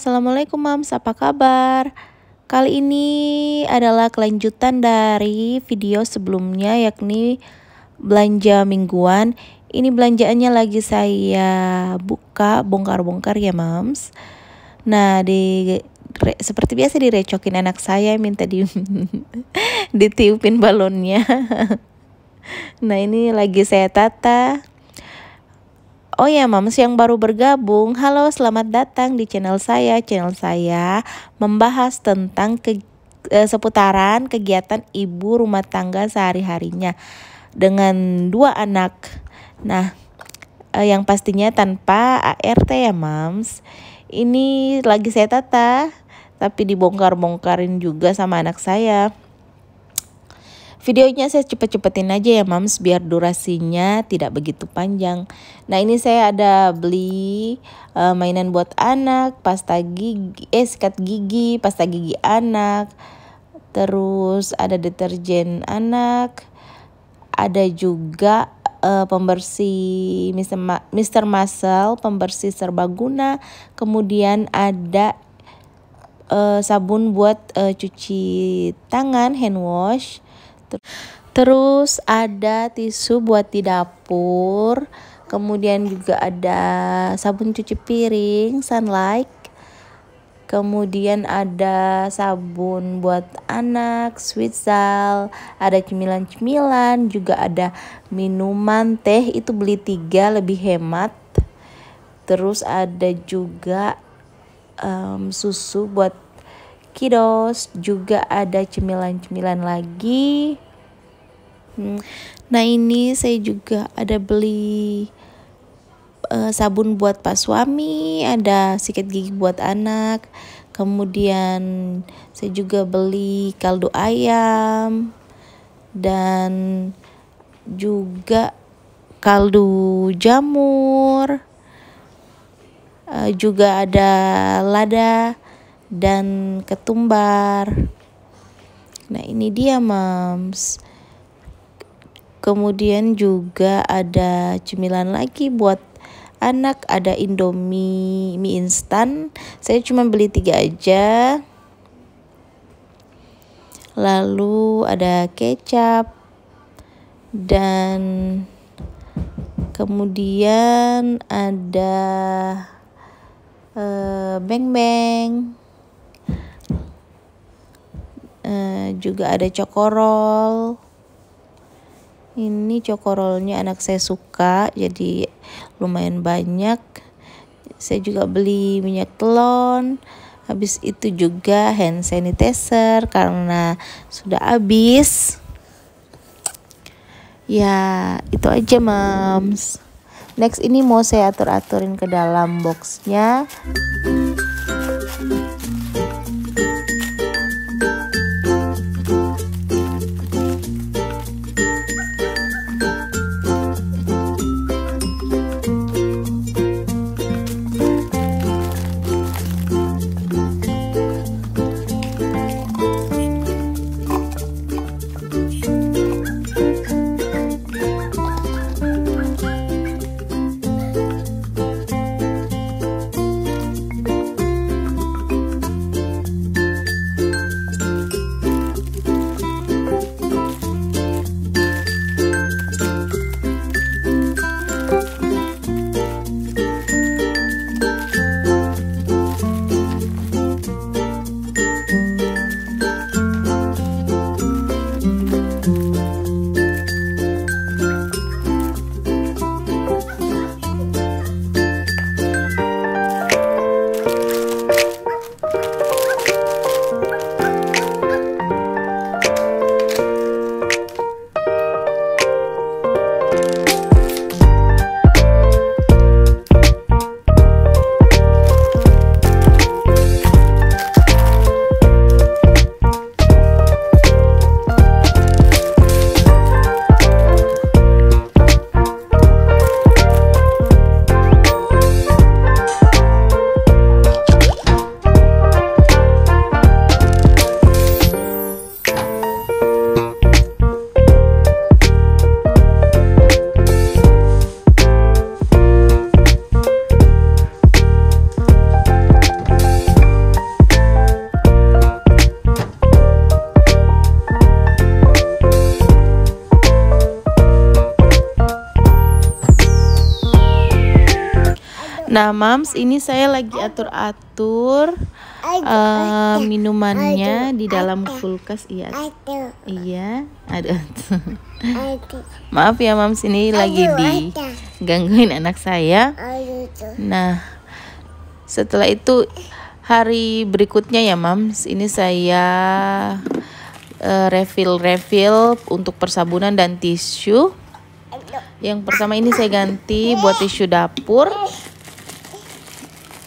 Assalamualaikum Mams, apa kabar? Kali ini adalah kelanjutan dari video sebelumnya yakni belanja mingguan. Ini belanjaannya lagi saya buka bongkar-bongkar ya Mams. Nah, di re, seperti biasa direcokin anak saya minta di ditiupin balonnya. nah, ini lagi saya tata Oh ya mams yang baru bergabung, halo selamat datang di channel saya. Channel saya membahas tentang ke, eh, seputaran kegiatan ibu rumah tangga sehari-harinya dengan dua anak. Nah, eh, yang pastinya tanpa ART ya mams. Ini lagi saya tata, tapi dibongkar-bongkarin juga sama anak saya. Videonya saya cepet-cepetin aja ya mams biar durasinya tidak begitu panjang. Nah ini saya ada beli uh, mainan buat anak, pasta gigi, eh sikat gigi, pasta gigi anak, terus ada deterjen anak, ada juga uh, pembersih Mr. Ma Mr. Muscle, pembersih serbaguna, kemudian ada uh, sabun buat uh, cuci tangan hand wash Terus ada tisu buat di dapur. Kemudian juga ada sabun cuci piring, sunlight. Kemudian ada sabun buat anak, switzal, ada cemilan-cemilan, juga ada minuman teh itu beli tiga lebih hemat. Terus ada juga um, susu buat Kidos juga ada cemilan-cemilan lagi. Hmm. Nah ini saya juga ada beli uh, sabun buat pak suami, ada sikat gigi buat anak, kemudian saya juga beli kaldu ayam dan juga kaldu jamur. Uh, juga ada lada dan ketumbar. Nah, ini dia, mams. Kemudian juga ada cemilan lagi buat anak, ada Indomie mie instan. Saya cuma beli tiga aja. Lalu ada kecap dan kemudian ada uh, eh, beng beng Eh, juga ada cokorol. Ini cokorolnya anak saya suka, jadi lumayan banyak. Saya juga beli minyak telon. Habis itu juga hand sanitizer karena sudah habis. Ya, itu aja, Mams. Next ini mau saya atur-aturin ke dalam boxnya. Thank you. Nah, Mams, ini saya lagi atur-atur uh, minumannya di dalam kulkas. Iya. Iya, ada. Maaf ya, Mams, ini lagi digangguin anak saya. Nah, setelah itu hari berikutnya ya, Mams, ini saya refill eh, refill-refill untuk persabunan dan tisu. Yang pertama ini saya ganti buat tisu dapur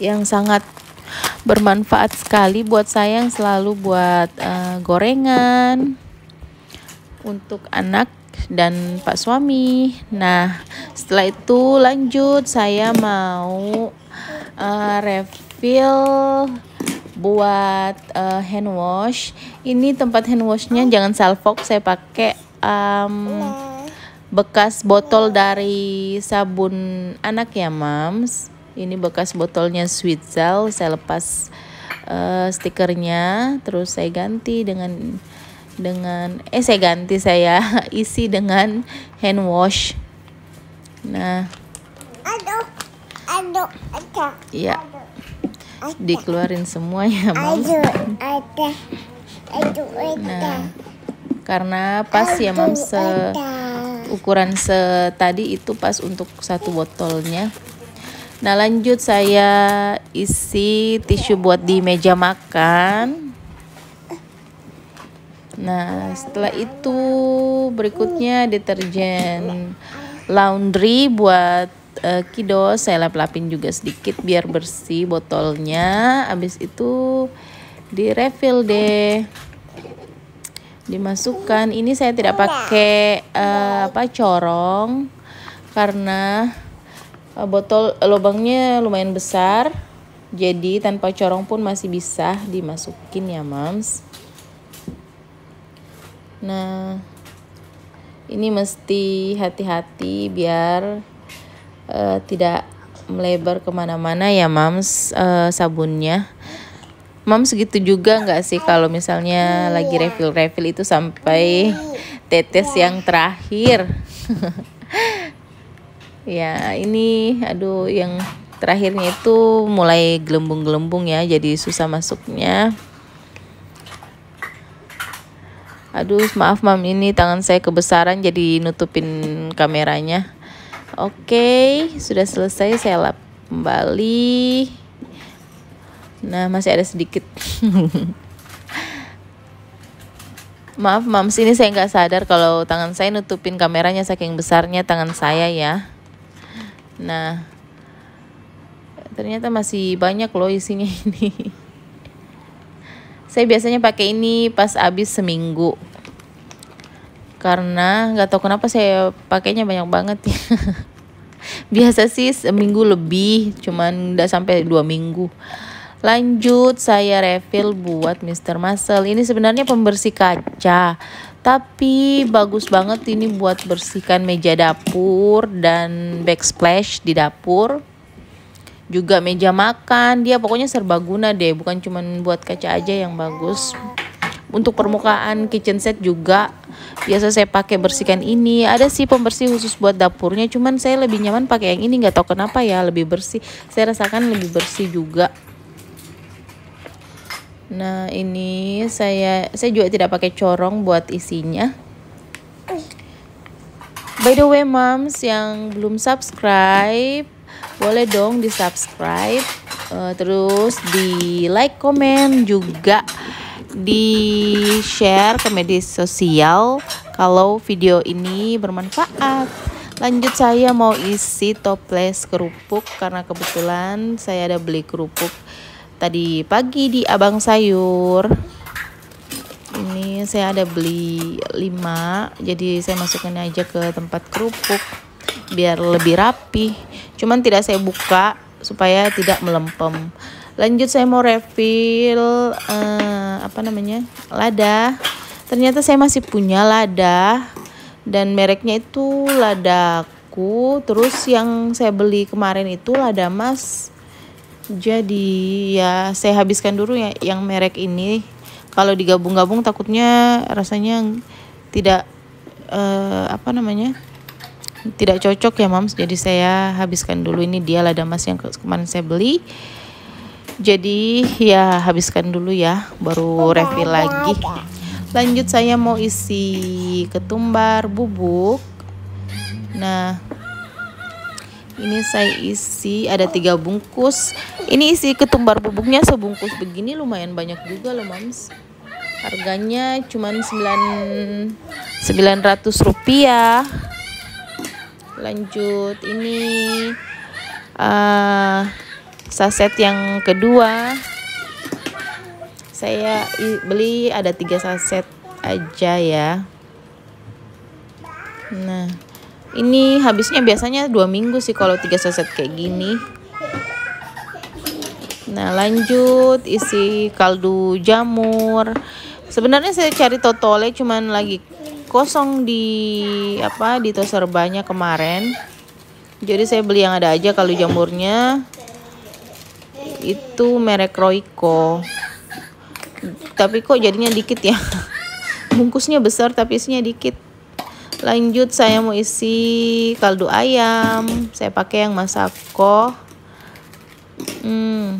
yang sangat bermanfaat sekali buat saya yang selalu buat uh, gorengan untuk anak dan pak suami. Nah, setelah itu lanjut saya mau uh, refill buat uh, hand wash. Ini tempat hand washnya jangan salfok, saya pakai um, bekas botol dari sabun anak ya, Mams ini bekas botolnya Switzal saya lepas uh, stikernya terus saya ganti dengan dengan eh saya ganti saya isi dengan hand wash nah aduh aduh aduh ya dikeluarin semua ya mam nah karena pas ya mam se ukuran se tadi itu pas untuk satu botolnya Nah lanjut saya isi tisu buat di meja makan. Nah setelah itu berikutnya deterjen laundry buat uh, eh, kido saya lap-lapin juga sedikit biar bersih botolnya. Abis itu di refill deh dimasukkan ini saya tidak pakai uh, apa corong karena Eh, botol lubangnya lumayan besar jadi tanpa corong pun masih bisa dimasukin ya mams nah ini mesti hati-hati biar uh, tidak melebar kemana-mana ya mams uh, sabunnya mams gitu juga nggak sih kalau misalnya lagi refill refill itu sampai tetes yang terakhir ya ini aduh yang terakhirnya itu mulai gelembung-gelembung ya jadi susah masuknya aduh maaf mam ini tangan saya kebesaran jadi nutupin kameranya oke sudah selesai saya lap kembali nah masih ada sedikit Maaf, mam, sini saya nggak sadar kalau tangan saya nutupin kameranya saking besarnya tangan saya ya. Nah, ternyata masih banyak loh isinya ini. Saya biasanya pakai ini pas habis seminggu. Karena nggak tahu kenapa saya pakainya banyak banget ya. Biasa sih seminggu lebih, cuman nggak sampai dua minggu. Lanjut saya refill buat Mr. Muscle. Ini sebenarnya pembersih kaca tapi bagus banget ini buat bersihkan meja dapur dan backsplash di dapur juga meja makan dia pokoknya serbaguna deh bukan cuma buat kaca aja yang bagus untuk permukaan kitchen set juga biasa saya pakai bersihkan ini ada sih pembersih khusus buat dapurnya cuman saya lebih nyaman pakai yang ini nggak tahu kenapa ya lebih bersih saya rasakan lebih bersih juga Nah, ini saya saya juga tidak pakai corong buat isinya. By the way, moms yang belum subscribe, boleh dong di-subscribe, uh, terus di-like, comment juga di-share ke media sosial kalau video ini bermanfaat. Lanjut saya mau isi toples kerupuk karena kebetulan saya ada beli kerupuk tadi pagi di Abang Sayur. Ini saya ada beli 5, jadi saya masukkan aja ke tempat kerupuk biar lebih rapi. Cuman tidak saya buka supaya tidak melempem. Lanjut saya mau refill eh, apa namanya? lada. Ternyata saya masih punya lada dan mereknya itu ladaku. Terus yang saya beli kemarin itu lada Mas jadi ya saya habiskan dulu ya yang merek ini. Kalau digabung-gabung takutnya rasanya tidak uh, apa namanya? tidak cocok ya mams jadi saya habiskan dulu ini dia lada mas yang kemarin saya beli jadi ya habiskan dulu ya baru refill lagi lanjut saya mau isi ketumbar bubuk nah ini saya isi ada tiga bungkus. Ini isi ketumbar bubuknya sebungkus begini lumayan banyak juga loh mams. Harganya cuma sembilan ratus rupiah. Lanjut ini uh, saset yang kedua. Saya beli ada tiga saset aja ya. Nah ini habisnya biasanya dua minggu sih kalau tiga saset kayak gini nah lanjut isi kaldu jamur sebenarnya saya cari totole cuman lagi kosong di apa di toserbanya kemarin jadi saya beli yang ada aja kalau jamurnya itu merek Royco tapi kok jadinya dikit ya bungkusnya besar tapi isinya dikit lanjut saya mau isi kaldu ayam saya pakai yang masako hmm,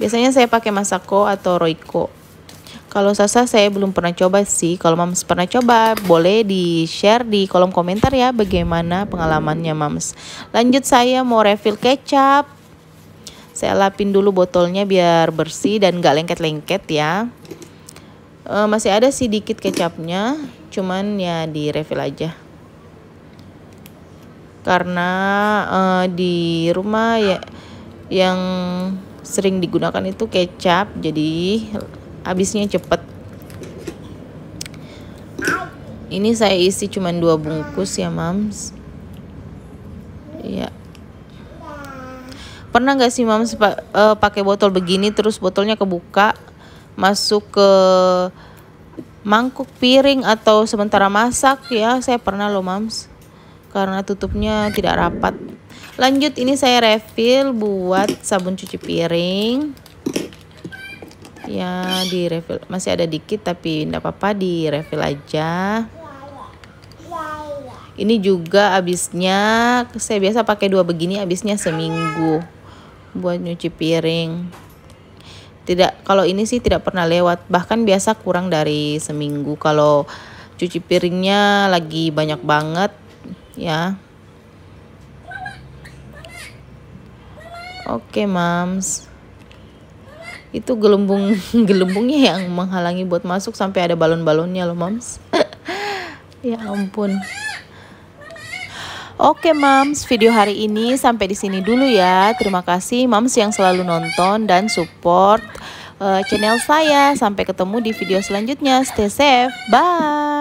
biasanya saya pakai masako atau roiko kalau Sasa saya belum pernah coba sih. Kalau Mams pernah coba, boleh di-share di kolom komentar ya bagaimana pengalamannya Mams. Lanjut saya mau refill kecap. Saya lapin dulu botolnya biar bersih dan gak lengket-lengket ya uh, masih ada sih dikit kecapnya cuman ya di refill aja karena uh, di rumah ya yang sering digunakan itu kecap jadi habisnya cepet ini saya isi cuman dua bungkus ya mams ya pernah nggak sih mams eh, pakai botol begini terus botolnya kebuka masuk ke mangkuk piring atau sementara masak ya saya pernah loh mams karena tutupnya tidak rapat lanjut ini saya refill buat sabun cuci piring ya di refill masih ada dikit tapi tidak apa-apa di refill aja ini juga abisnya saya biasa pakai dua begini abisnya seminggu buat nyuci piring tidak kalau ini sih tidak pernah lewat. Bahkan biasa kurang dari seminggu kalau cuci piringnya lagi banyak banget ya. Oke, Mams. Itu gelembung gelembungnya yang menghalangi buat masuk sampai ada balon-balonnya loh, Mams. ya ampun. Oke Mams, video hari ini sampai di sini dulu ya. Terima kasih Mams yang selalu nonton dan support uh, channel saya. Sampai ketemu di video selanjutnya. Stay safe. Bye.